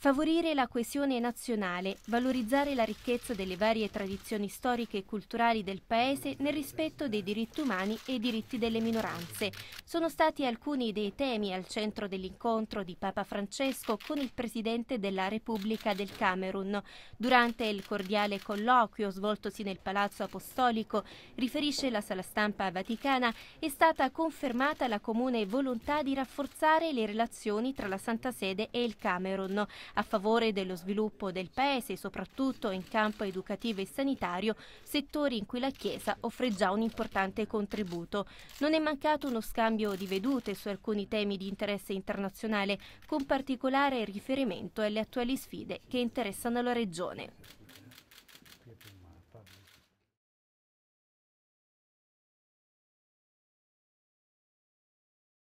Favorire la coesione nazionale, valorizzare la ricchezza delle varie tradizioni storiche e culturali del Paese nel rispetto dei diritti umani e diritti delle minoranze. Sono stati alcuni dei temi al centro dell'incontro di Papa Francesco con il Presidente della Repubblica del Camerun. Durante il cordiale colloquio svoltosi nel Palazzo Apostolico, riferisce la sala stampa vaticana, è stata confermata la comune volontà di rafforzare le relazioni tra la Santa Sede e il Camerun a favore dello sviluppo del Paese, soprattutto in campo educativo e sanitario, settori in cui la Chiesa offre già un importante contributo. Non è mancato uno scambio di vedute su alcuni temi di interesse internazionale, con particolare riferimento alle attuali sfide che interessano la Regione.